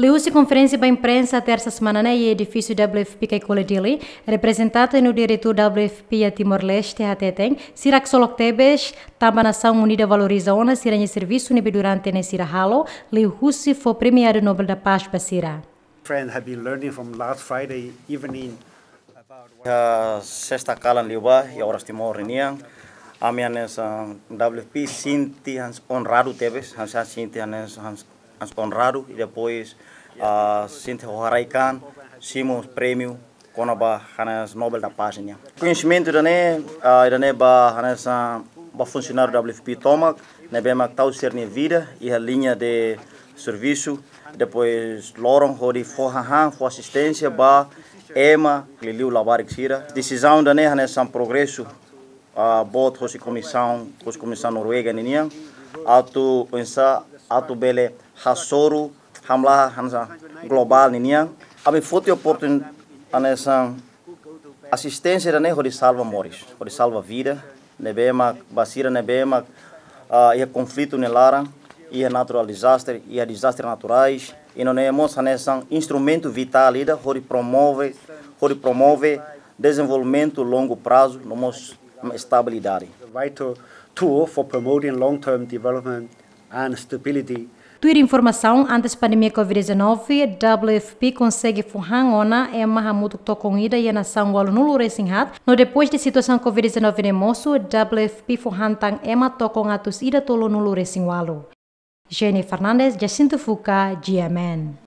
Liusi konferensi para imprensa terça semana na e edifício WFP que coledili, representado no diretor WFP a Timor-Leste hateteng, sirak solok tebes, tamba nação unida valoriza ona siranya e serviço nibe durante ne sira halo, Liusi fo premiado Nobel da Paz para sira. Friend have been learning from last Friday evening about ya, sexta kalan liwa ya oras Timor niang. Amianes WFP sinti hans honrado tebes, hans sinti hans honrado e depois uh, Sinti Hoharaikan, Simos Prêmio, Konaba Hanas Nobel da Paz. Né? Conhecimento da né, da né, ba Hanas ba funcionário WFP Tomac, né bem mac tau ser ne vida e a linha de serviço, depois Loron Hori Forrahan, for assistência ba Ema Liliu Labarik Sira. Decisão da né um progresso a uh, bot hoje comissão, hoje comissão noruega, né? Ato, pensa, ato bele hasoru hamla hansa global niniang ami foto oportun anesan assistência da né hori salva moris hori salva vida nebema basira nebema uh, ia conflito nelara ia natural disaster ia disaster naturais e não nemos nessa instrumento vital ida hori promove hori promove desenvolvimento longo prazo nomos estabilidade vital tool for promoting long-term development and stability Tuir informação antes da pandemia Covid-19, WFP consegue ona furrangona a Mahamud Tokongida e a nação Walunulu Resinhat. No depois da de situação Covid-19 em Moço, WFP fuhantang Ema Tokongatus Ida tolo Tolonulu Resinwalo. Jenny Fernandes, Jacinto Fuca, GMN.